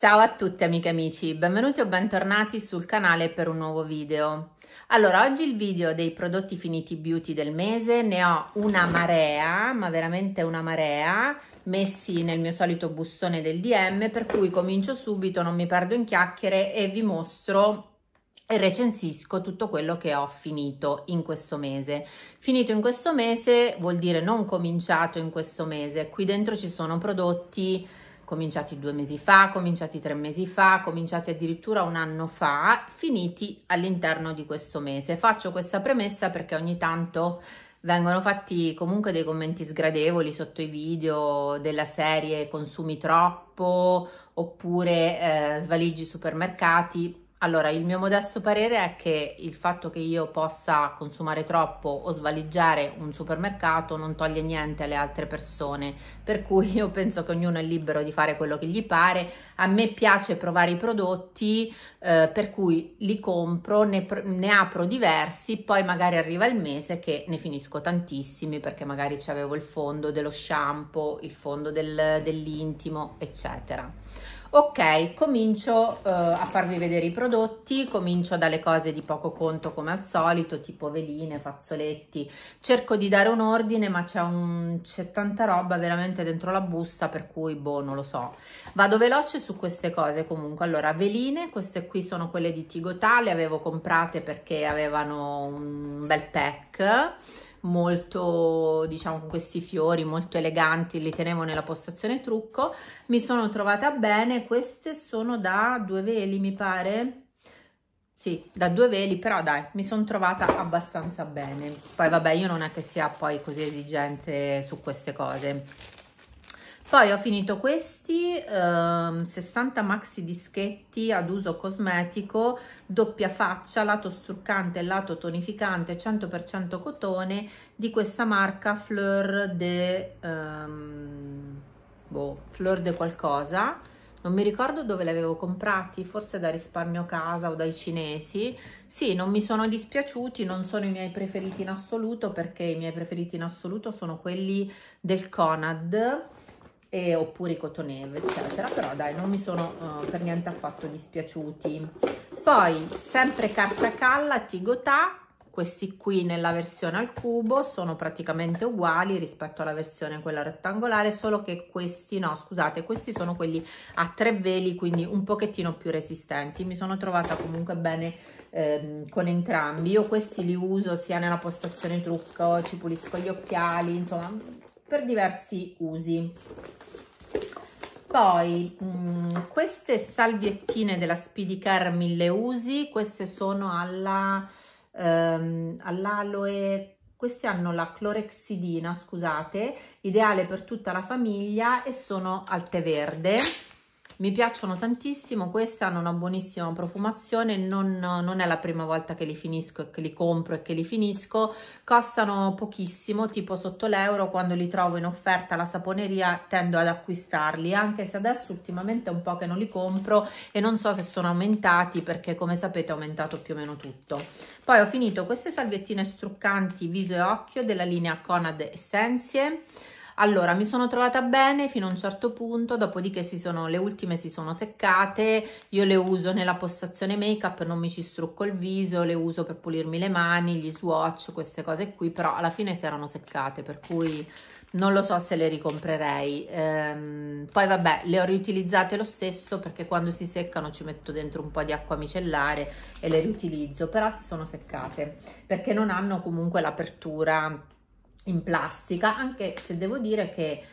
Ciao a tutti amiche e amici, benvenuti o bentornati sul canale per un nuovo video. Allora, oggi il video dei prodotti finiti beauty del mese, ne ho una marea, ma veramente una marea, messi nel mio solito bustone del DM, per cui comincio subito, non mi perdo in chiacchiere e vi mostro e recensisco tutto quello che ho finito in questo mese. Finito in questo mese vuol dire non cominciato in questo mese, qui dentro ci sono prodotti cominciati due mesi fa, cominciati tre mesi fa, cominciati addirittura un anno fa, finiti all'interno di questo mese. Faccio questa premessa perché ogni tanto vengono fatti comunque dei commenti sgradevoli sotto i video della serie consumi troppo oppure eh, svaliggi supermercati allora, il mio modesto parere è che il fatto che io possa consumare troppo o svaligiare un supermercato non toglie niente alle altre persone, per cui io penso che ognuno è libero di fare quello che gli pare. A me piace provare i prodotti, eh, per cui li compro, ne, ne apro diversi, poi magari arriva il mese che ne finisco tantissimi perché magari ci avevo il fondo dello shampoo, il fondo del, dell'intimo, eccetera ok comincio eh, a farvi vedere i prodotti comincio dalle cose di poco conto come al solito tipo veline fazzoletti cerco di dare un ordine ma c'è un c'è tanta roba veramente dentro la busta per cui boh non lo so vado veloce su queste cose comunque allora veline queste qui sono quelle di Tigotà le avevo comprate perché avevano un bel pack molto diciamo con questi fiori molto eleganti li tenevo nella postazione trucco mi sono trovata bene queste sono da due veli mi pare sì, da due veli, però dai, mi sono trovata abbastanza bene. Poi vabbè, io non è che sia poi così esigente su queste cose. Poi ho finito questi eh, 60 maxi dischetti ad uso cosmetico, doppia faccia, lato struccante e lato tonificante, 100% cotone, di questa marca Fleur de... Ehm, boh, Fleur de qualcosa. Non mi ricordo dove li avevo comprati, forse da risparmio casa o dai cinesi. Sì, non mi sono dispiaciuti, non sono i miei preferiti in assoluto perché i miei preferiti in assoluto sono quelli del Conad e, oppure i cotoneve eccetera però dai non mi sono uh, per niente affatto dispiaciuti poi sempre carta calla tigotà questi qui nella versione al cubo sono praticamente uguali rispetto alla versione quella rettangolare solo che questi no scusate questi sono quelli a tre veli quindi un pochettino più resistenti mi sono trovata comunque bene ehm, con entrambi io questi li uso sia nella postazione trucco ci pulisco gli occhiali insomma per diversi usi poi mh, mm, queste salviettine della Spidicar Mille Usi, queste sono alla, ehm, all'aloe, queste hanno la clorexidina, scusate, ideale per tutta la famiglia e sono al tè verde mi piacciono tantissimo queste hanno una buonissima profumazione non, non, è la prima volta che li finisco e che li compro e che li finisco costano pochissimo tipo sotto l'euro quando li trovo in offerta alla saponeria tendo ad acquistarli anche se adesso ultimamente è un po' che non li compro e non so se sono aumentati perché come sapete è aumentato più o meno tutto poi ho finito queste salviettine struccanti viso e occhio della linea Conad Essenzie allora, mi sono trovata bene fino a un certo punto, dopodiché sono, le ultime si sono seccate, io le uso nella postazione make up, non mi ci strucco il viso, le uso per pulirmi le mani, gli swatch, queste cose qui, però alla fine si erano seccate, per cui non lo so se le ricomprerei. Ehm, poi vabbè, le ho riutilizzate lo stesso perché quando si seccano ci metto dentro un po' di acqua micellare e le riutilizzo, però si sono seccate perché non hanno comunque l'apertura in plastica anche se devo dire che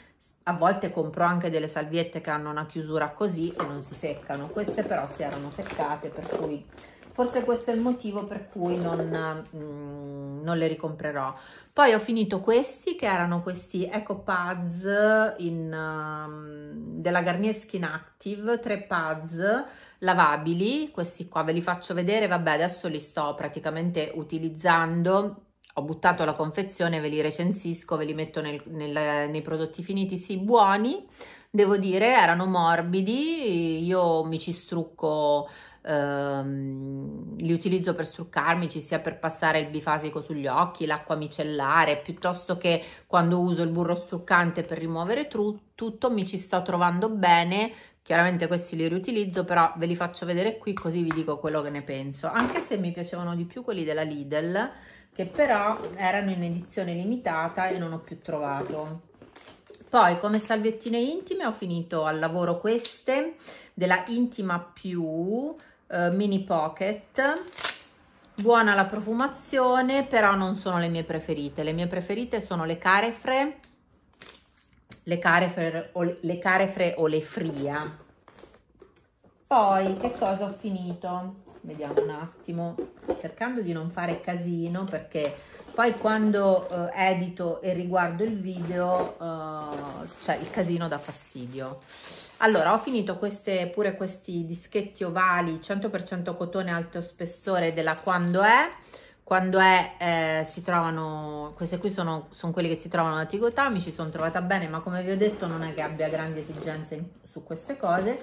a volte compro anche delle salviette che hanno una chiusura così e non si seccano queste però si erano seccate per cui forse questo è il motivo per cui non, mm, non le ricomprerò poi ho finito questi che erano questi eco pads in, um, della Garnier Skin Active tre pads lavabili questi qua ve li faccio vedere vabbè adesso li sto praticamente utilizzando ho buttato la confezione, ve li recensisco, ve li metto nel, nel, nei prodotti finiti, sì, buoni, devo dire, erano morbidi, io mi ci strucco, ehm, li utilizzo per struccarmi, ci sia per passare il bifasico sugli occhi, l'acqua micellare, piuttosto che quando uso il burro struccante per rimuovere tutto, mi ci sto trovando bene, chiaramente questi li riutilizzo, però ve li faccio vedere qui così vi dico quello che ne penso, anche se mi piacevano di più quelli della Lidl, che però erano in edizione limitata e non ho più trovato. Poi come salviettine intime ho finito al lavoro queste della Intima Più eh, Mini Pocket. Buona la profumazione, però non sono le mie preferite. Le mie preferite sono le Carefre, le Carefre o le, le, carefre, o le Fria. Poi che cosa ho finito? vediamo un attimo, cercando di non fare casino perché poi quando eh, edito e riguardo il video eh, cioè il casino dà fastidio. Allora, ho finito queste, pure questi dischetti ovali 100% cotone alto spessore della Quando È. Quando è, eh, si trovano, queste qui sono, sono quelle che si trovano da Tigotà, mi ci sono trovata bene, ma come vi ho detto non è che abbia grandi esigenze in, su queste cose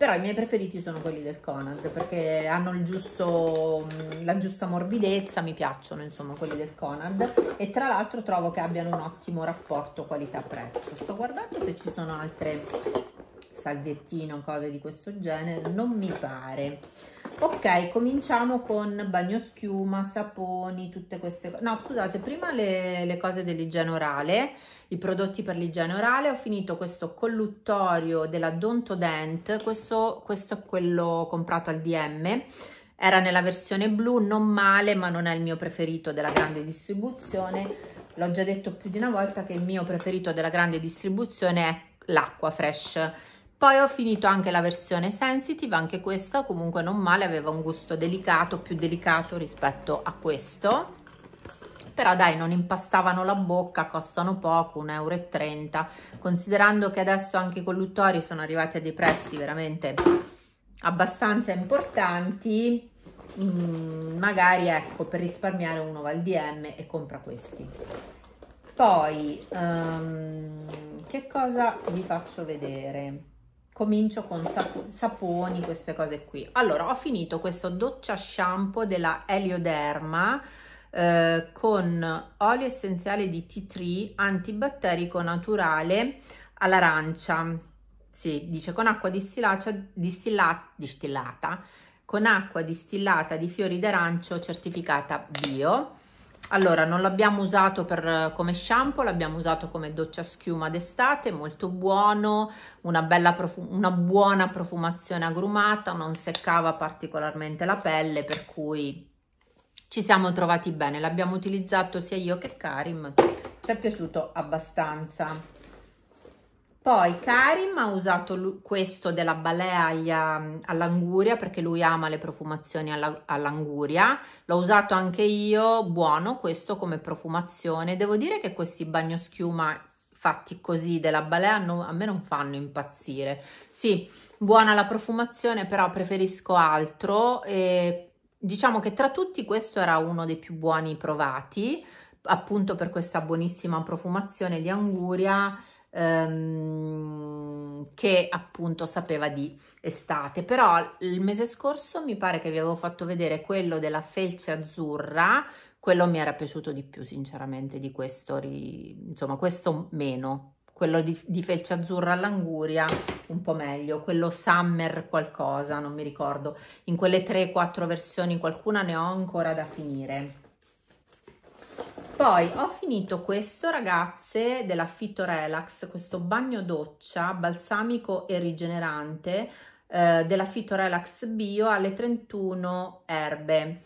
però i miei preferiti sono quelli del Conad perché hanno giusto, mm, la giusta morbidezza, mi piacciono insomma quelli del Conad e tra l'altro trovo che abbiano un ottimo rapporto qualità-prezzo. Sto guardando se ci sono altre salviettino, cose di questo genere, non mi pare. Ok, cominciamo con bagnoschiuma, saponi, tutte queste cose. No, scusate, prima le, le cose dell'igiene orale, i prodotti per l'igiene orale. Ho finito questo colluttorio della Dontodent, questo, questo è quello comprato al DM. Era nella versione blu, non male, ma non è il mio preferito della grande distribuzione. L'ho già detto più di una volta che il mio preferito della grande distribuzione è l'acqua fresh poi ho finito anche la versione sensitive, anche questa comunque non male, aveva un gusto delicato, più delicato rispetto a questo. Però dai, non impastavano la bocca, costano poco, 1,30 euro. Considerando che adesso anche i colluttori sono arrivati a dei prezzi veramente abbastanza importanti, mm, magari ecco per risparmiare uno va al DM e compra questi poi um, che cosa vi faccio vedere comincio con sap saponi, queste cose qui. Allora, ho finito questo doccia shampoo della Elioderma eh, con olio essenziale di T3 antibatterico naturale all'arancia. Sì, dice con acqua distillata, distillata, distillata, con acqua distillata di fiori d'arancio certificata bio allora non l'abbiamo usato per, eh, come shampoo l'abbiamo usato come doccia schiuma d'estate molto buono una, una buona profumazione agrumata non seccava particolarmente la pelle per cui ci siamo trovati bene l'abbiamo utilizzato sia io che Karim ci è piaciuto abbastanza poi Karim ha usato questo della balea um, all'anguria perché lui ama le profumazioni all'anguria. L'ho usato anche io, buono questo come profumazione. Devo dire che questi bagnoschiuma fatti così della balea no, a me non fanno impazzire. Sì, buona la profumazione, però preferisco altro. E diciamo che tra tutti questo era uno dei più buoni provati, appunto per questa buonissima profumazione di anguria ehm, che appunto sapeva di estate. Però il mese scorso mi pare che vi avevo fatto vedere quello della felce azzurra, quello mi era piaciuto di più sinceramente di questo, ri... insomma questo meno. Quello di, di felce azzurra all'anguria un po' meglio, quello summer qualcosa, non mi ricordo. In quelle 3-4 versioni qualcuna ne ho ancora da finire poi ho finito questo ragazze della Fito relax, questo bagno doccia balsamico e rigenerante eh, Fito relax bio alle 31 erbe.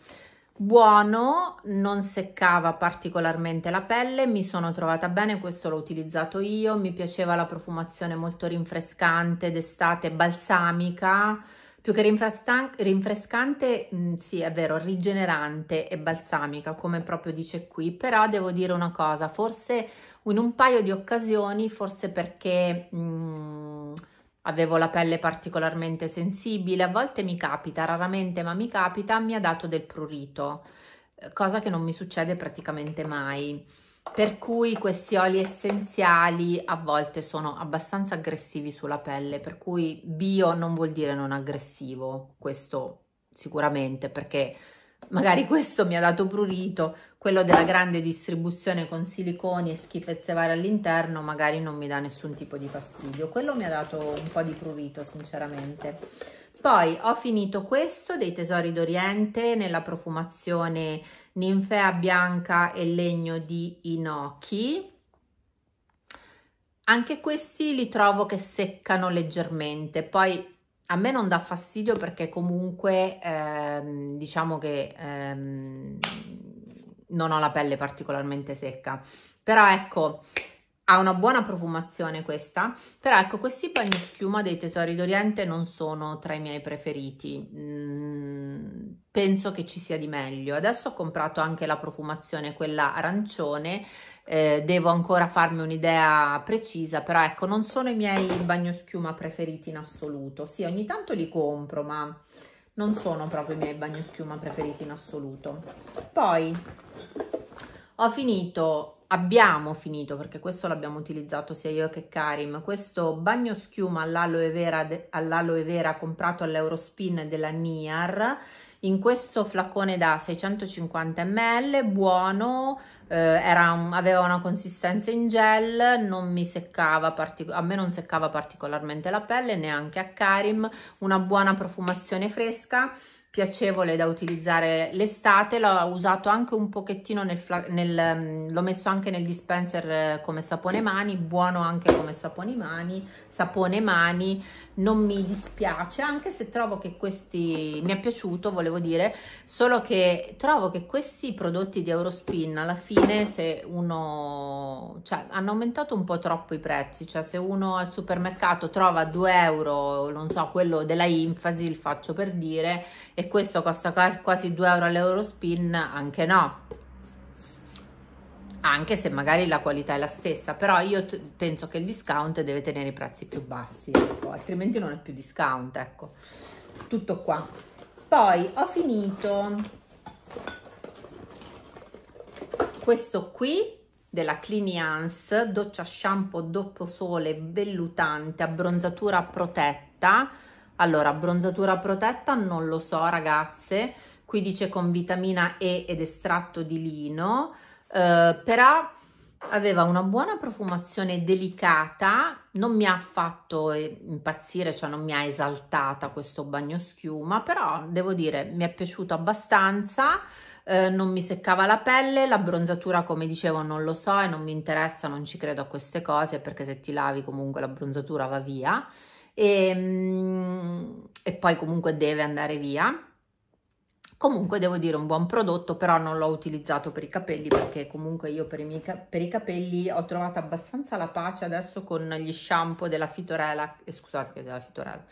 Buono, non seccava particolarmente la pelle, mi sono trovata bene, questo l'ho utilizzato io, mi piaceva la profumazione molto rinfrescante d'estate balsamica più che rinfrescante, mm, sì è vero, rigenerante e balsamica come proprio dice qui, però devo dire una cosa, forse in un paio di occasioni, forse perché... Mh, mm, avevo la pelle particolarmente sensibile, a volte mi capita, raramente ma mi capita, mi ha dato del prurito, eh, cosa che non mi succede praticamente mai per cui questi oli essenziali a volte sono abbastanza aggressivi sulla pelle, per cui bio non vuol dire non aggressivo, questo sicuramente perché magari questo mi ha dato prurito, quello della grande distribuzione con siliconi e schifezze varie all'interno magari non mi dà nessun tipo di fastidio, quello mi ha dato un po' di prurito sinceramente poi ho finito questo dei Tesori d'Oriente nella profumazione ninfea bianca e legno di Inoki. Anche questi li trovo che seccano leggermente, poi a me non dà fastidio perché comunque ehm, diciamo che ehm, non ho la pelle particolarmente secca. Però ecco, ha una buona profumazione questa, però ecco questi bagni schiuma dei Tesori d'Oriente non sono tra i miei preferiti, mm, penso che ci sia di meglio. Adesso ho comprato anche la profumazione, quella arancione, eh, devo ancora farmi un'idea precisa, però ecco non sono i miei bagno schiuma preferiti in assoluto, sì ogni tanto li compro ma non sono proprio i miei bagno schiuma preferiti in assoluto. Poi ho finito abbiamo finito, perché questo l'abbiamo utilizzato sia io che Karim, questo bagno schiuma all'aloe vera, all'aloe vera comprato all'Eurospin della NIAR, in questo flacone da 650 ml, buono, eh, era un, aveva una consistenza in gel, non mi seccava a me non seccava particolarmente la pelle, neanche a Karim, una buona profumazione fresca, piacevole da utilizzare l'estate, l'ho usato anche un pochettino mm, l'ho messo anche nel dispenser eh, come sapone mani, buono anche come sapone mani, sapone mani, non mi dispiace, anche se trovo che questi, mi è piaciuto volevo dire, solo che trovo che questi prodotti di Eurospin alla fine se uno, cioè hanno aumentato un po' troppo i prezzi, cioè se uno al supermercato trova 2 euro, non so, quello della Infasi il faccio per dire, e questo costa quasi 2 euro all'Eurospin, anche no anche se magari la qualità è la stessa, però io penso che il discount deve tenere i prezzi più bassi, ecco, altrimenti non è più discount, ecco. Tutto qua. Poi ho finito questo qui della Cliniance, doccia shampoo doppio sole vellutante, abbronzatura protetta. Allora, abbronzatura protetta non lo so, ragazze. Qui dice con vitamina E ed estratto di lino eh, però aveva una buona profumazione delicata, non mi ha fatto impazzire, cioè non mi ha esaltata questo bagno schiuma, però devo dire mi è piaciuto abbastanza, eh, non mi seccava la pelle, la bronzatura come dicevo non lo so e non mi interessa, non ci credo a queste cose perché se ti lavi comunque la bronzatura va via e, ehm, e poi comunque deve andare via comunque devo dire un buon prodotto però non l'ho utilizzato per i capelli perché comunque io per i, miei, per i, capelli ho trovato abbastanza la pace adesso con gli shampoo della Fitorella eh, scusate che della Fitorella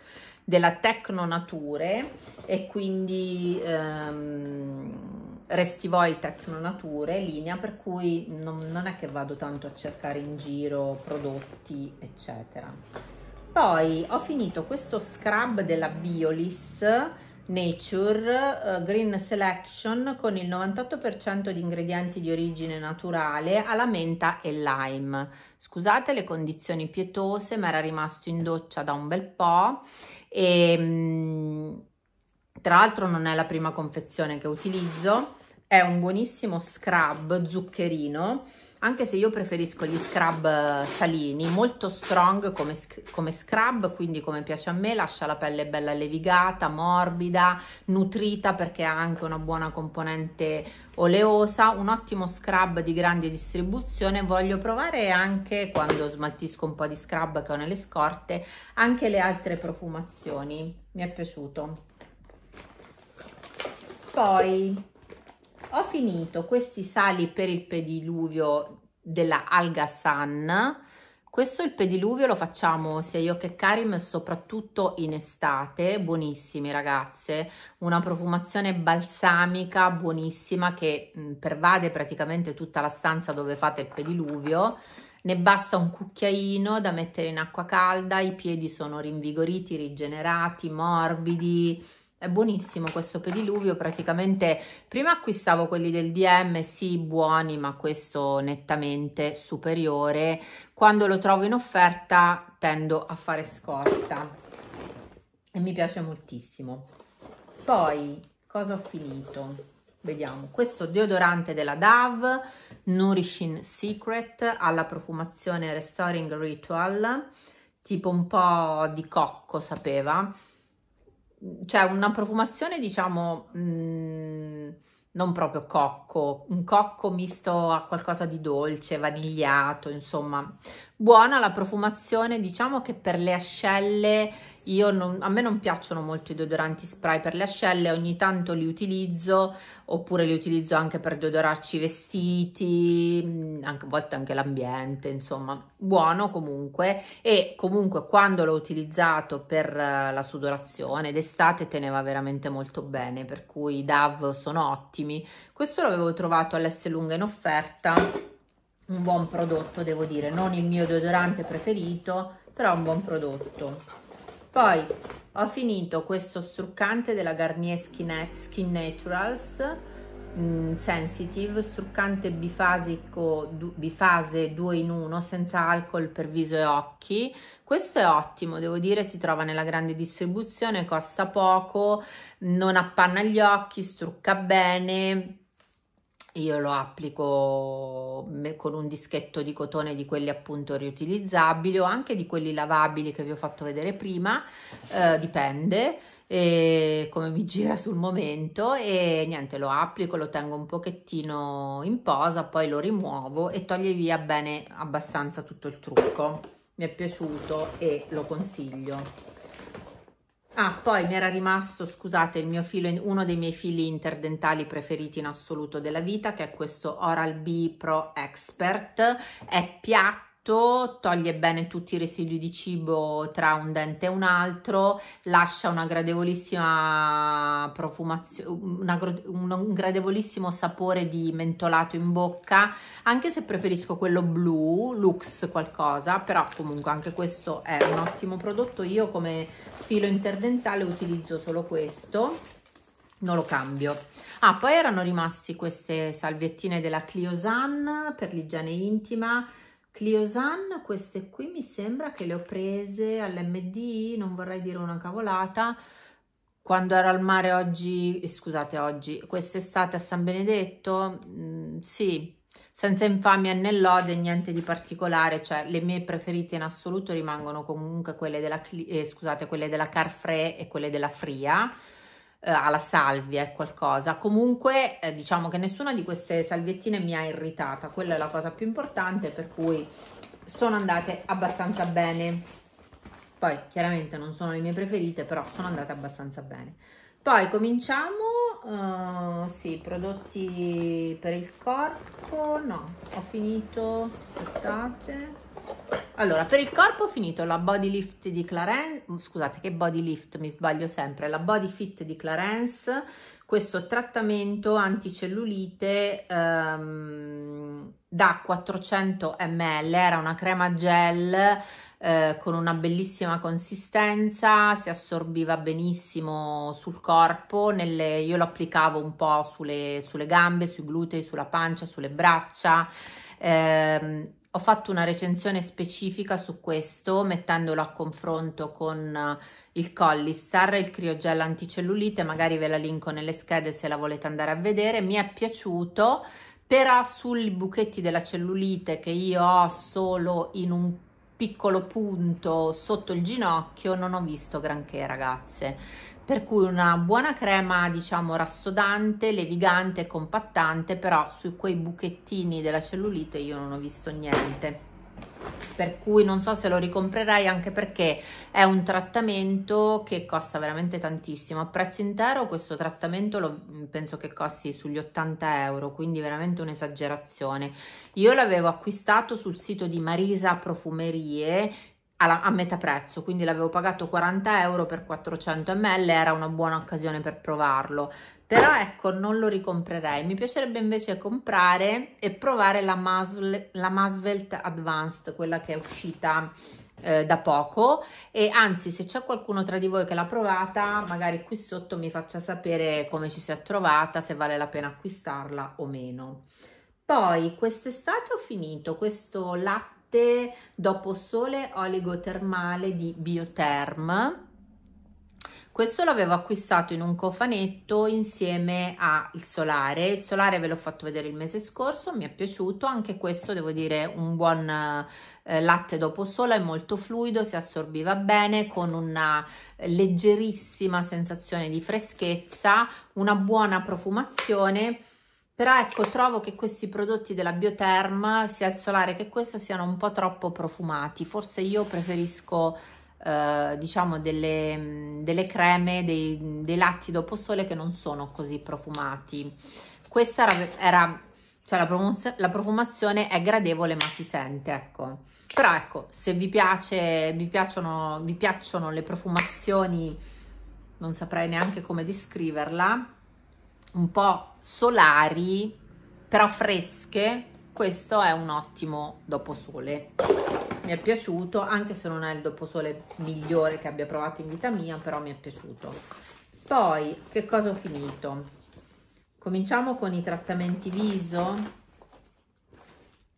della Tecno Nature e quindi ehm, Restivoil Tecno Nature linea per cui non, non è che vado tanto a cercare in giro prodotti eccetera poi ho finito questo scrub della Biolis Nature uh, Green Selection con il 98% di ingredienti di origine naturale alla menta e lime. Scusate le condizioni pietose, ma era rimasto in doccia da un bel po' e ehm, tra l'altro non è la prima confezione che utilizzo, è un buonissimo scrub zuccherino anche se io preferisco gli scrub eh, salini, molto strong come, come scrub, quindi come piace a me, lascia la pelle bella levigata, morbida, nutrita perché ha anche una buona componente oleosa, un ottimo scrub di grande distribuzione, voglio provare anche quando smaltisco un po' di scrub che ho nelle scorte, anche le altre profumazioni, mi è piaciuto. Poi ho finito questi sali per il pediluvio della Alga Sun. Questo il pediluvio lo facciamo sia io che Karim soprattutto in estate, buonissimi ragazze, una profumazione balsamica buonissima che mm, pervade praticamente tutta la stanza dove fate il pediluvio, ne basta un cucchiaino da mettere in acqua calda, i piedi sono rinvigoriti, rigenerati, morbidi, è buonissimo questo pediluvio, praticamente prima acquistavo quelli del DM, sì buoni, ma questo nettamente superiore. Quando lo trovo in offerta tendo a fare scorta e mi piace moltissimo. Poi, cosa ho finito? Vediamo, questo deodorante della Dove, Nourishing Secret, alla profumazione Restoring Ritual, tipo un po' di cocco, sapeva c'è cioè una profumazione diciamo mh, mm, non proprio cocco cocco, un cocco misto a qualcosa di dolce, vanigliato, insomma. Buona la profumazione, diciamo che per le ascelle, io non, a me non piacciono molto i deodoranti spray per le ascelle, ogni tanto li utilizzo, oppure li utilizzo anche per deodorarci i vestiti, mm, anche, a volte anche l'ambiente, insomma. Buono comunque, e comunque quando l'ho utilizzato per eh, la sudorazione d'estate teneva veramente molto bene, per cui i DAV sono ottimi. Questo l'avevo avevo trovato all'S lunga in offerta un buon prodotto devo dire non il mio deodorante preferito però un buon prodotto poi ho finito questo struccante della Garnier Skin, Skin Naturals mh, mm, Sensitive struccante bifasico du, bifase 2 in 1 senza alcol per viso e occhi questo è ottimo devo dire si trova nella grande distribuzione costa poco non appanna gli occhi strucca bene io lo applico con un dischetto di cotone di quelli appunto riutilizzabili o anche di quelli lavabili che vi ho fatto vedere prima, eh, dipende eh, come mi gira sul momento e niente lo applico, lo tengo un pochettino in posa, poi lo rimuovo e toglie via bene abbastanza tutto il trucco. Mi è piaciuto e lo consiglio. Ah, poi mi era rimasto, scusate, il mio filo, uno dei miei fili interdentali preferiti in assoluto della vita, che è questo Oral B Pro Expert. È piatto piatto, toglie bene tutti i residui di cibo tra un dente e un altro, lascia una gradevolissima profumazione, un gradevolissimo sapore di mentolato in bocca, anche se preferisco quello blu, Lux qualcosa, però comunque anche questo è un ottimo prodotto, io come filo interdentale utilizzo solo questo non lo cambio. Ah, poi erano rimasti queste salviettine della Cliosan per l'igiene intima, Cliosan, queste qui mi sembra che le ho prese all'MDI, non vorrei dire una cavolata, quando ero al mare oggi, eh, scusate oggi, quest'estate a San Benedetto, mh, mm, sì, senza infamia né lode, niente di particolare, cioè le mie preferite in assoluto rimangono comunque quelle della, eh, scusate, quelle della Carfree e quelle della Fria, eh, alla salvia e qualcosa. Comunque eh, diciamo che nessuna di queste salviettine mi ha irritata, quella è la cosa più importante per cui sono andate abbastanza bene. Poi chiaramente non sono le mie preferite, però sono andate abbastanza bene. Poi cominciamo, uh, sì, prodotti per il corpo, no, ho finito, aspettate, allora, per il corpo ho finito la body lift di Clarence, mm, scusate che body lift, mi sbaglio sempre, la body fit di Clarence, questo trattamento anticellulite ehm, da 400 ml, era una crema gel eh, con una bellissima consistenza, si assorbiva benissimo sul corpo, nelle, io lo applicavo un po' sulle, sulle gambe, sui glutei, sulla pancia, sulle braccia, ehm, ho fatto una recensione specifica su questo mettendolo a confronto con eh, il Collistar, il Criogel anticellulite, magari ve la linko nelle schede se la volete andare a vedere, mi è piaciuto, però sui buchetti della cellulite che io ho solo in un piccolo punto sotto il ginocchio non ho visto granché ragazze per cui una buona crema diciamo rassodante, levigante, compattante, però su quei buchettini della cellulite io non ho visto niente per cui non so se lo ricomprerai anche perché è un trattamento che costa veramente tantissimo a prezzo intero questo trattamento lo, penso che costi sugli 80 euro quindi veramente un'esagerazione io l'avevo acquistato sul sito di Marisa Profumerie alla, a metà prezzo, quindi l'avevo pagato 40 euro per 400 ml, era una buona occasione per provarlo, però ecco non lo ricomprerei, mi piacerebbe invece comprare e provare la, Masvel, la Masvelt Advanced, quella che è uscita eh, da poco e anzi se c'è qualcuno tra di voi che l'ha provata magari qui sotto mi faccia sapere come ci si è trovata, se vale la pena acquistarla o meno. Poi quest'estate ho finito questo latte latte dopo sole oligotermale di Biotherm. Questo l'avevo acquistato in un cofanetto insieme al solare. Il solare ve l'ho fatto vedere il mese scorso, mi è piaciuto. Anche questo, devo dire, un buon eh, latte dopo sole, è molto fluido, si assorbiva bene, con una leggerissima sensazione di freschezza, una buona profumazione però ecco trovo che questi prodotti della Bioterm sia il solare che questo siano un po' troppo profumati forse io preferisco eh, diciamo delle, delle creme dei, dei, latti dopo sole che non sono così profumati questa era, era cioè la, la, profumazione è gradevole ma si sente ecco però ecco se vi piace vi piacciono, vi piacciono le profumazioni non saprei neanche come descriverla un po' solari, però fresche, questo è un ottimo dopo sole. Mi è piaciuto, anche se non è il dopo sole migliore che abbia provato in vita mia, però mi è piaciuto. Poi, che cosa ho finito? Cominciamo con i trattamenti viso.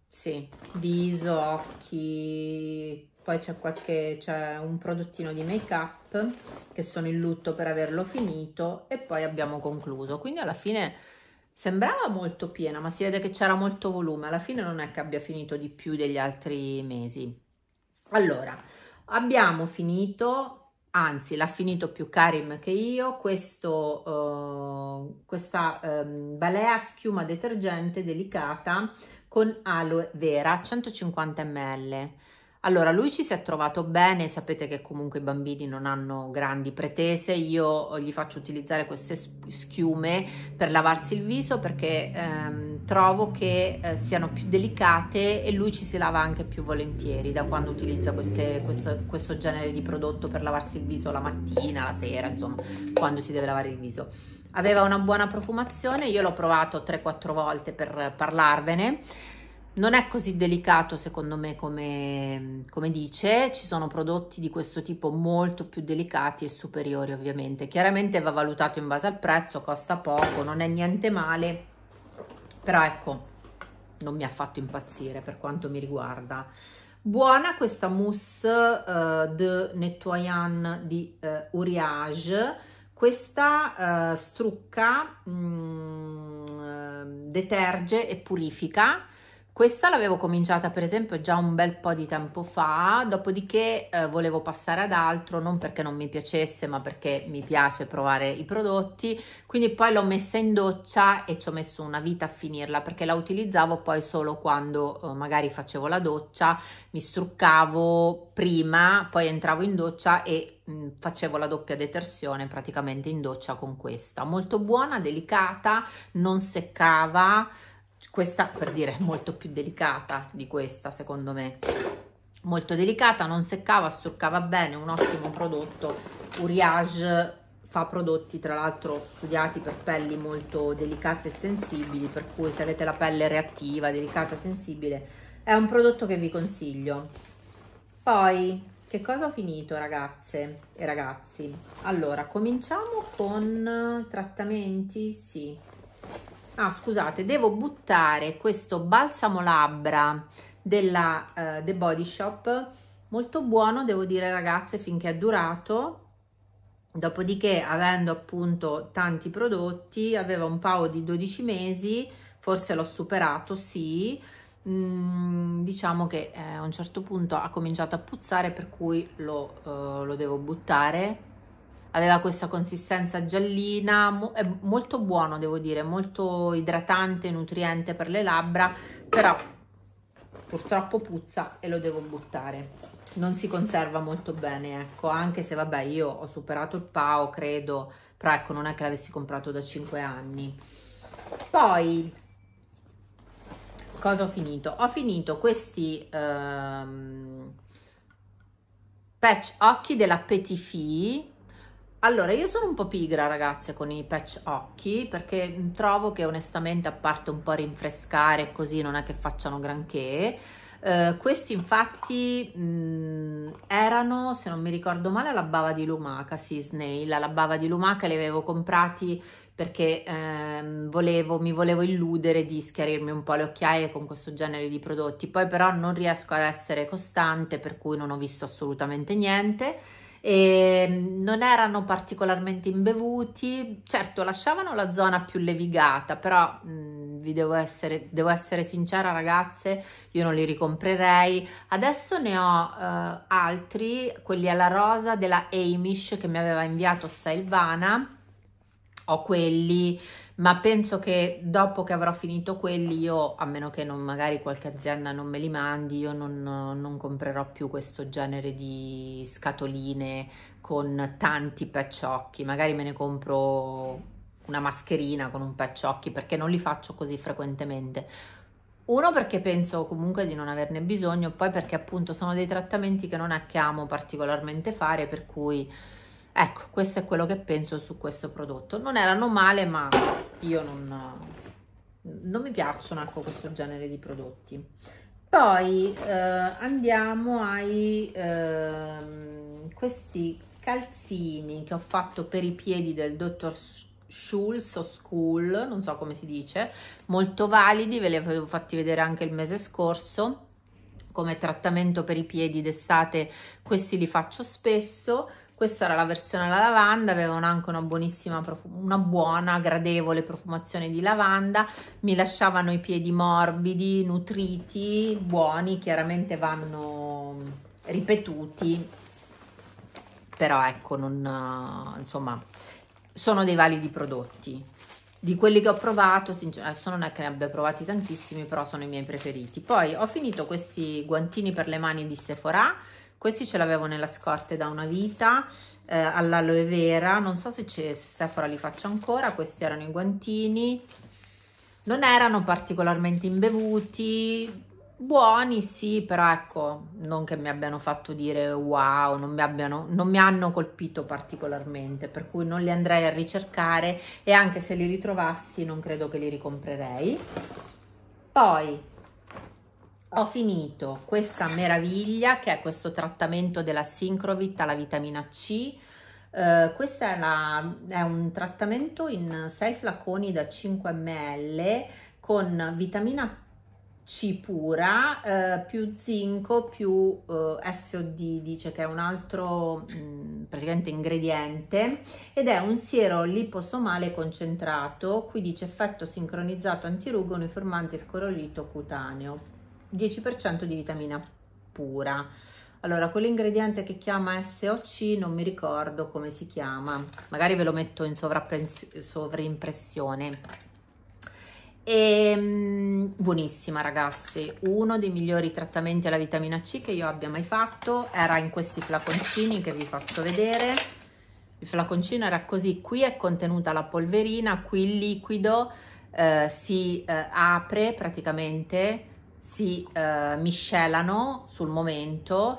Sì, viso, occhi, poi c'è qualche c'è un prodottino di make up che sono in lutto per averlo finito e poi abbiamo concluso. Quindi alla fine Sembrava molto piena, ma si vede che c'era molto volume. Alla fine non è che abbia finito di più degli altri mesi. Allora, abbiamo finito, anzi l'ha finito più Karim che io, questo, uh, questa um, balea schiuma detergente delicata con aloe vera 150 ml allora, lui ci si è trovato bene, sapete che comunque i bambini non hanno grandi pretese, io gli faccio utilizzare queste schiume per lavarsi il viso perché ehm, trovo che eh, siano più delicate e lui ci si lava anche più volentieri da quando utilizza queste, questo, questo genere di prodotto per lavarsi il viso la mattina, la sera, insomma, quando si deve lavare il viso. Aveva una buona profumazione, io l'ho provato 3-4 volte per parlarvene non è così delicato secondo me come, come, dice, ci sono prodotti di questo tipo molto più delicati e superiori ovviamente, chiaramente va valutato in base al prezzo, costa poco, non è niente male, però ecco non mi ha fatto impazzire per quanto mi riguarda. Buona questa mousse uh, de Nettoyan di uh, Uriage, questa uh, strucca mh, mm, deterge e purifica, questa l'avevo cominciata per esempio già un bel po' di tempo fa, dopodiché eh, volevo passare ad altro, non perché non mi piacesse, ma perché mi piace provare i prodotti, quindi poi l'ho messa in doccia e ci ho messo una vita a finirla perché la utilizzavo poi solo quando eh, magari facevo la doccia, mi struccavo prima, poi entravo in doccia e mh, mm, facevo la doppia detersione praticamente in doccia con questa. Molto buona, delicata, non seccava, questa per dire è molto più delicata di questa secondo me molto delicata non seccava struccava bene un ottimo prodotto Uriage fa prodotti tra l'altro studiati per pelli molto delicate e sensibili per cui se avete la pelle reattiva delicata sensibile è un prodotto che vi consiglio poi che cosa ho finito ragazze e ragazzi allora cominciamo con trattamenti sì ah scusate devo buttare questo balsamo labbra della uh, The Body Shop molto buono devo dire ragazze finché è durato dopodiché avendo appunto tanti prodotti aveva un paio di 12 mesi forse l'ho superato sì mm, diciamo che eh, a un certo punto ha cominciato a puzzare per cui lo, uh, lo devo buttare aveva questa consistenza giallina, mo è molto buono devo dire, molto idratante, nutriente per le labbra, però purtroppo puzza e lo devo buttare. Non si conserva molto bene, ecco, anche se vabbè io ho superato il PAO, credo, però ecco non è che l'avessi comprato da 5 anni. Poi cosa ho finito? Ho finito questi um, patch occhi della Petit Fee allora, io sono un po' pigra, ragazze, con i patch occhi, perché trovo che onestamente, a parte un po' rinfrescare così, non è che facciano granché. Eh, questi infatti mh, mm, erano, se non mi ricordo male, alla bava di lumaca, sì, Snail, alla bava di lumaca li avevo comprati perché ehm, volevo, mi volevo illudere di schiarirmi un po' le occhiaie con questo genere di prodotti, poi però non riesco ad essere costante per cui non ho visto assolutamente niente Ehm, non erano particolarmente imbevuti, certo lasciavano la zona più levigata, però mh, mm, vi devo essere, devo essere, sincera ragazze, io non li ricomprerei. Adesso ne ho eh, altri, quelli alla rosa della Amish che mi aveva inviato Silvana, ho quelli ma penso che dopo che avrò finito quelli io, a meno che non, magari qualche azienda non me li mandi, io non, non comprerò più questo genere di scatoline con tanti patch magari me ne compro una mascherina con un patch perché non li faccio così frequentemente. Uno perché penso comunque di non averne bisogno, poi perché appunto sono dei trattamenti che non è che amo particolarmente fare, per cui Ecco, questo è quello che penso su questo prodotto. Non erano male, ma io non, non mi piacciono ecco, questo genere di prodotti. Poi eh, andiamo ai eh, questi calzini che ho fatto per i piedi del dottor Schulz o School, non so come si dice, molto validi, ve li avevo fatti vedere anche il mese scorso come trattamento per i piedi d'estate, questi li faccio spesso questa era la versione alla lavanda, avevano anche una buonissima, una buona, gradevole profumazione di lavanda, mi lasciavano i piedi morbidi, nutriti, buoni, chiaramente vanno ripetuti, però ecco, non, insomma, sono dei validi prodotti. Di quelli che ho provato, adesso non è che ne abbia provati tantissimi, però sono i miei preferiti. Poi ho finito questi guantini per le mani di Sephora, questi ce l'avevo nella scorta da una vita, eh, all'aloe vera, non so se, se Sephora li faccia ancora, questi erano i guantini, non erano particolarmente imbevuti, buoni sì, però ecco, non che mi abbiano fatto dire wow, non mi, abbiano, non mi hanno colpito particolarmente, per cui non li andrei a ricercare e anche se li ritrovassi non credo che li ricomprerei. Poi ho finito questa meraviglia che è questo trattamento della sincrovita alla vitamina C Uh, eh, questo è, è, un trattamento in 6 flaconi da 5 ml con vitamina C pura uh, più zinco più uh, eh, SOD, dice che è un altro mh, mm, praticamente ingrediente ed è un siero liposomale concentrato, qui dice effetto sincronizzato antiruga uniformante il corolito cutaneo 10% di vitamina pura. Allora, quell'ingrediente che chiama SOC non mi ricordo come si chiama, magari ve lo metto in sovrimpressione. E, ehm, buonissima ragazzi, uno dei migliori trattamenti alla vitamina C che io abbia mai fatto, era in questi flaconcini che vi faccio vedere. Il flaconcino era così, qui è contenuta la polverina, qui il liquido eh, si eh, apre praticamente si eh, miscelano sul momento,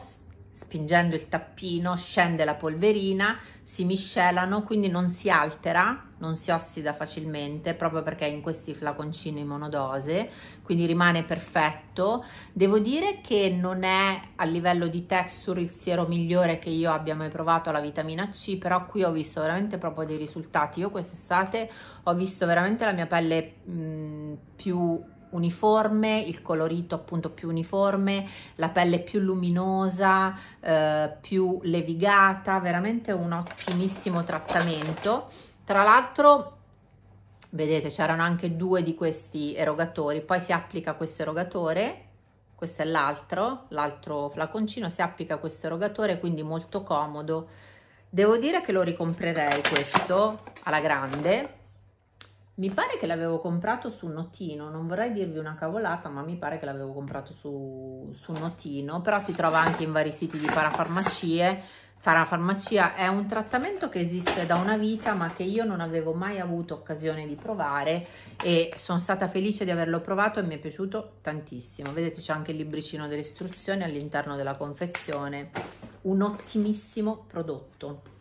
spingendo il tappino scende la polverina, si miscelano, quindi non si altera, non si ossida facilmente, proprio perché in questi flaconcini monodose, quindi rimane perfetto. Devo dire che non è a livello di texture il siero migliore che io abbia mai provato alla vitamina C, però qui ho visto veramente proprio dei risultati. Io quest'estate ho visto veramente la mia pelle mh, mhmm, più uniforme, il colorito appunto più uniforme, la pelle più luminosa, eh, più levigata, veramente un ottimissimo trattamento. Tra l'altro vedete c'erano anche due di questi erogatori, poi si applica questo erogatore questo è l'altro, l'altro flaconcino, si applica questo erogatore, quindi molto comodo. Devo dire che lo ricomprerei questo alla grande, mi pare che l'avevo comprato su Notino, non vorrei dirvi una cavolata, ma mi pare che l'avevo comprato su, su Notino, però si trova anche in vari siti di parafarmacie. Parafarmacia è un trattamento che esiste da una vita, ma che io non avevo mai avuto occasione di provare e sono stata felice di averlo provato e mi è piaciuto tantissimo. Vedete c'è anche il libricino delle istruzioni all'interno della confezione, un ottimissimo prodotto.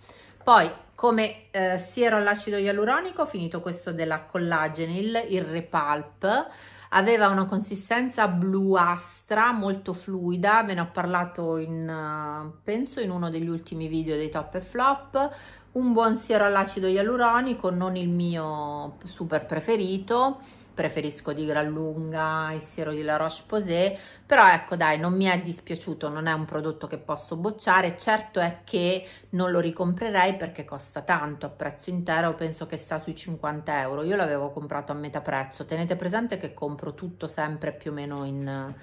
Poi come eh, siero all'acido ialuronico ho finito questo della Collagenil, il Repulp, aveva una consistenza bluastra molto fluida, ve ne ho parlato in, eh, penso in uno degli ultimi video dei top e flop, un buon siero all'acido ialuronico, non il mio super preferito, preferisco di gran lunga il siero di La Roche-Posay, però ecco dai, non mi è dispiaciuto, non è un prodotto che posso bocciare, certo è che non lo ricomprerei perché costa tanto a prezzo intero, penso che sta sui 50 euro, io l'avevo comprato a metà prezzo, tenete presente che compro tutto sempre più o meno in,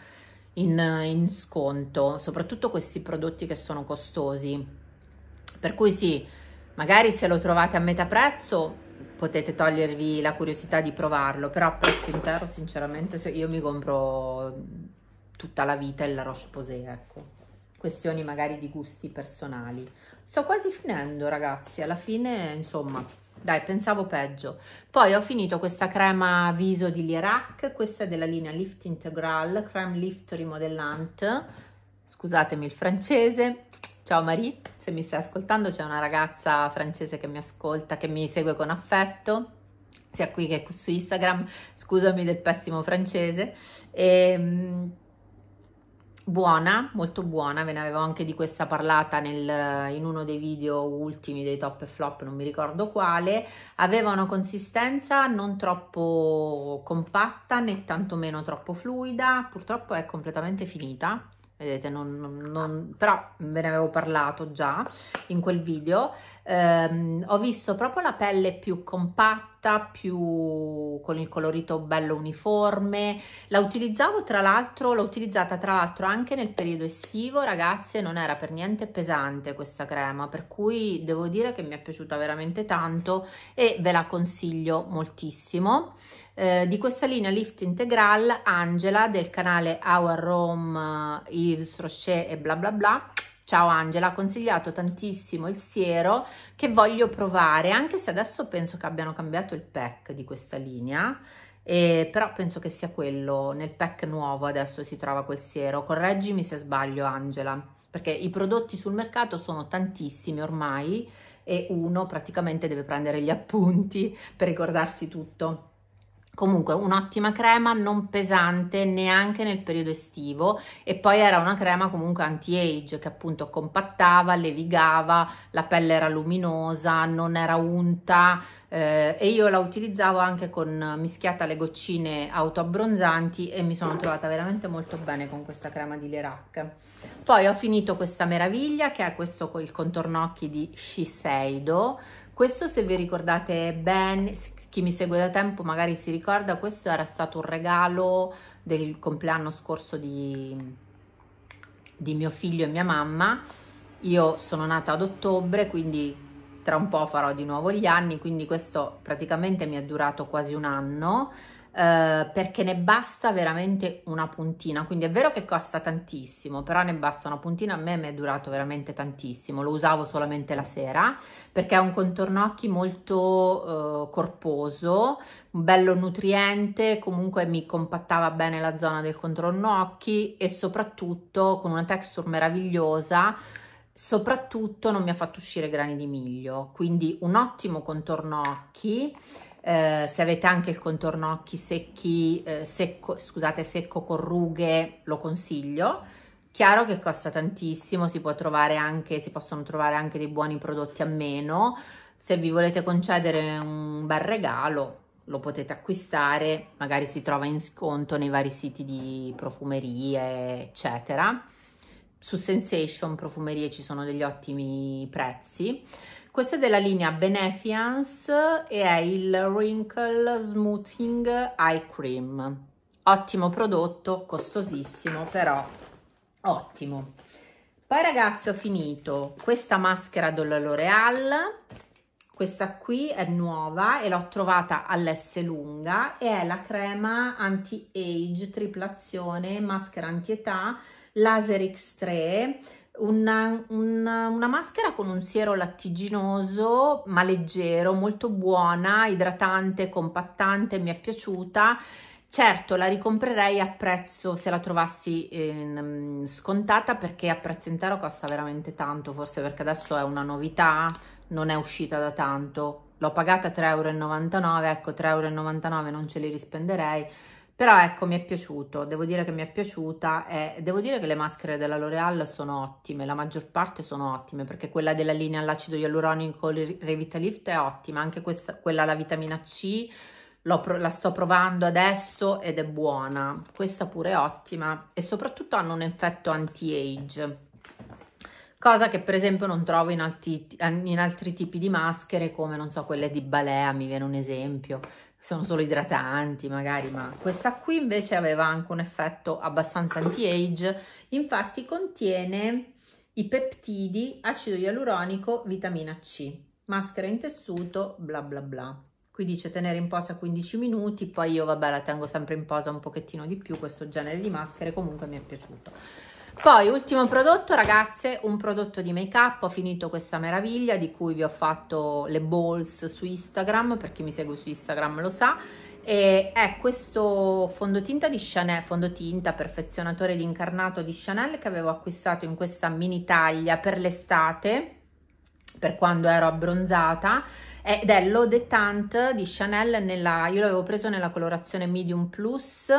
in, in sconto, soprattutto questi prodotti che sono costosi, per cui sì, magari se lo trovate a metà prezzo potete togliervi la curiosità di provarlo, però a prezzo intero sinceramente io mi compro tutta la vita il La Roche-Posay, ecco. Questioni magari di gusti personali. Sto quasi finendo ragazzi, alla fine insomma, dai pensavo peggio. Poi ho finito questa crema viso di Lierac, questa è della linea Lift Integral, Creme Lift Rimodellante, scusatemi il francese, Ciao Marie, se mi stai ascoltando c'è una ragazza francese che mi ascolta, che mi segue con affetto, sia qui che su Instagram, scusami del pessimo francese. E, ehm, buona, molto buona, ve ne avevo anche di questa parlata nel, in uno dei video ultimi dei top e flop, non mi ricordo quale, aveva una consistenza non troppo compatta né tantomeno troppo fluida, purtroppo è completamente finita, vedete, non, non, però ve ne avevo parlato già in quel video, ehm, ho visto proprio la pelle più compatta, più con il colorito bello uniforme. La utilizzavo tra l'altro, l'ho utilizzata tra l'altro anche nel periodo estivo, ragazze, non era per niente pesante questa crema, per cui devo dire che mi è piaciuta veramente tanto e ve la consiglio moltissimo. Eh, di questa linea Lift Integral Angela del canale Our Rome, eh, Yves Rocher e bla bla bla Ciao Angela, ha consigliato tantissimo il siero che voglio provare, anche se adesso penso che abbiano cambiato il pack di questa linea, eh, però penso che sia quello, nel pack nuovo adesso si trova quel siero, correggimi se sbaglio Angela, perché i prodotti sul mercato sono tantissimi ormai e uno praticamente deve prendere gli appunti per ricordarsi tutto. Comunque un'ottima crema, non pesante neanche nel periodo estivo e poi era una crema comunque anti-age che appunto compattava, levigava, la pelle era luminosa, non era unta eh, e io la utilizzavo anche con mischiata alle goccine autoabbronzanti e mi sono trovata veramente molto bene con questa crema di Lerac. Poi ho finito questa meraviglia che è questo col il contorno occhi di Shiseido questo se vi ricordate bene, chi mi segue da tempo magari si ricorda, questo era stato un regalo del compleanno scorso di, di mio figlio e mia mamma. Io sono nata ad ottobre, quindi tra un po' farò di nuovo gli anni, quindi questo praticamente mi è durato quasi un anno. Eh, perché ne basta veramente una puntina quindi è vero che costa tantissimo però ne basta una puntina a me mi è durato veramente tantissimo lo usavo solamente la sera perché è un contorno occhi molto eh, corposo bello nutriente comunque mi compattava bene la zona del contorno occhi e soprattutto con una texture meravigliosa soprattutto non mi ha fatto uscire grani di miglio quindi un ottimo contorno occhi eh, se avete anche il contorno occhi secchi, eh, secco, scusate, secco con rughe, lo consiglio. Chiaro che costa tantissimo, si, può trovare anche, si possono trovare anche dei buoni prodotti a meno. Se vi volete concedere un bel regalo, lo potete acquistare, magari si trova in sconto nei vari siti di profumerie, eccetera. Su Sensation profumerie ci sono degli ottimi prezzi. Questo è della linea Benefiance e è il Wrinkle Smoothing Eye Cream. Ottimo prodotto, costosissimo però ottimo. Poi ragazzi ho finito questa maschera della L'Oreal, questa qui è nuova e l'ho trovata all'S lunga e è la crema anti-age, triplazione, maschera anti-età, laser X3 una, una, una, maschera con un siero lattiginoso ma leggero, molto buona, idratante, compattante, mi è piaciuta. Certo, la ricomprerei a prezzo, se la trovassi eh, scontata, perché a prezzo intero costa veramente tanto, forse perché adesso è una novità, non è uscita da tanto. L'ho pagata 3,99 euro, ecco 3,99 euro non ce li rispenderei però ecco mi è piaciuto, devo dire che mi è piaciuta e devo dire che le maschere della L'Oreal sono ottime, la maggior parte sono ottime perché quella della linea all'acido ialuronico Revitalift è ottima, anche questa, quella alla vitamina C la sto provando adesso ed è buona, questa pure è ottima e soprattutto hanno un effetto anti-age cosa che per esempio non trovo in altri, in altri, tipi di maschere come non so quelle di balea mi viene un esempio sono solo idratanti magari, ma questa qui invece aveva anche un effetto abbastanza anti-age, infatti contiene i peptidi, acido ialuronico, vitamina C, maschera in tessuto, bla bla bla. Qui dice tenere in posa 15 minuti, poi io vabbè la tengo sempre in posa un pochettino di più, questo genere di maschere comunque mi è piaciuto. Poi ultimo prodotto ragazze, un prodotto di make up, ho finito questa meraviglia di cui vi ho fatto le balls su Instagram, per chi mi segue su Instagram lo sa, e è questo fondotinta di Chanel, fondotinta perfezionatore di incarnato di Chanel che avevo acquistato in questa mini taglia per l'estate, per quando ero abbronzata ed è l'Eau de tante di Chanel, nella, io l'avevo preso nella colorazione Medium Plus,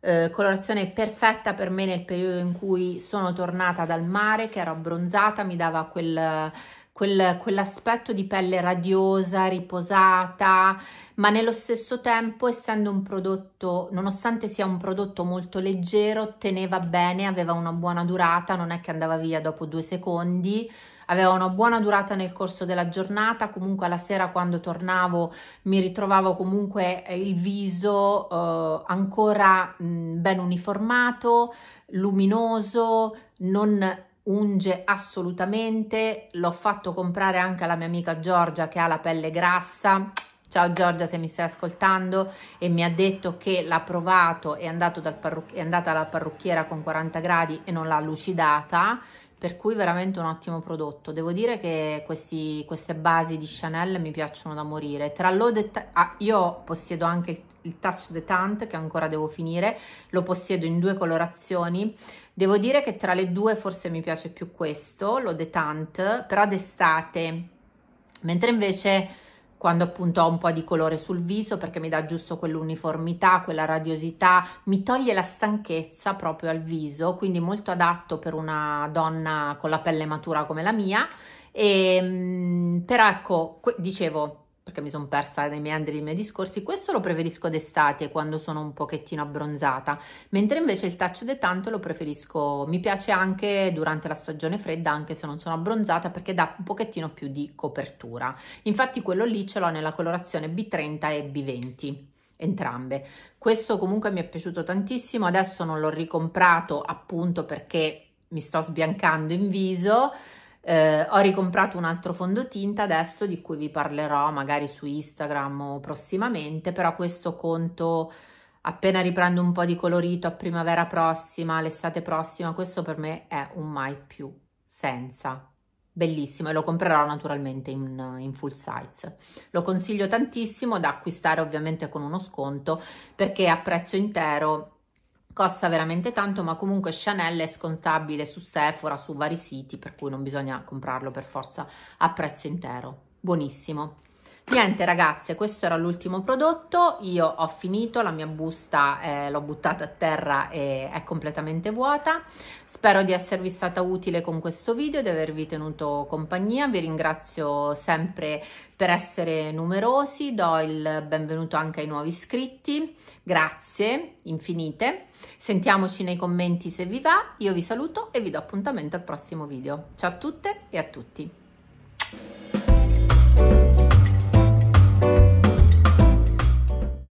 eh, colorazione perfetta per me nel periodo in cui sono tornata dal mare, che ero abbronzata, mi dava quel, quell'aspetto di pelle radiosa, riposata, ma nello stesso tempo, essendo un prodotto, nonostante sia un prodotto molto leggero, teneva bene, aveva una buona durata, non è che andava via dopo due secondi, aveva una buona durata nel corso della giornata, comunque alla sera quando tornavo mi ritrovavo comunque eh, il viso eh, ancora mh, ben uniformato, luminoso, non unge assolutamente, l'ho fatto comprare anche alla mia amica Giorgia che ha la pelle grassa, Ciao Giorgia se mi stai ascoltando e mi ha detto che l'ha provato, è, è, andata alla parrucchiera con 40 gradi e non l'ha lucidata, per cui veramente un ottimo prodotto. Devo dire che questi, queste basi di Chanel mi piacciono da morire. Tra l'eau ah, io possiedo anche il il touch Tante che ancora devo finire, lo possiedo in due colorazioni. Devo dire che tra le due forse mi piace più questo, lo Tante, però d'estate, mentre invece quando appunto ho un po' di colore sul viso perché mi dà giusto quell'uniformità, quella radiosità, mi toglie la stanchezza proprio al viso, quindi molto adatto per una donna con la pelle matura come la mia. E, ehm, però ecco, dicevo, perché mi sono persa nei meandri dei miei discorsi, questo lo preferisco d'estate quando sono un pochettino abbronzata, mentre invece il touch de tanto lo preferisco, mi piace anche durante la stagione fredda, anche se non sono abbronzata, perché dà un pochettino più di copertura. Infatti quello lì ce l'ho nella colorazione B30 e B20 entrambe questo comunque mi è piaciuto tantissimo adesso non l'ho ricomprato appunto perché mi sto sbiancando in viso eh, ho ricomprato un altro fondotinta adesso di cui vi parlerò magari su Instagram o prossimamente, però questo conto appena riprendo un po' di colorito a primavera prossima, l'estate prossima, questo per me è un mai più senza. Bellissimo e lo comprerò naturalmente in, in full size. Lo consiglio tantissimo da acquistare ovviamente con uno sconto perché a prezzo intero costa veramente tanto ma comunque Chanel è scontabile su Sephora, su vari siti per cui non bisogna comprarlo per forza a prezzo intero. Buonissimo niente ragazze questo era l'ultimo prodotto io ho finito la mia busta eh, l'ho buttata a terra e è completamente vuota spero di esservi stata utile con questo video di avervi tenuto compagnia vi ringrazio sempre per essere numerosi do il benvenuto anche ai nuovi iscritti grazie infinite sentiamoci nei commenti se vi va io vi saluto e vi do appuntamento al prossimo video ciao a tutte e a tutti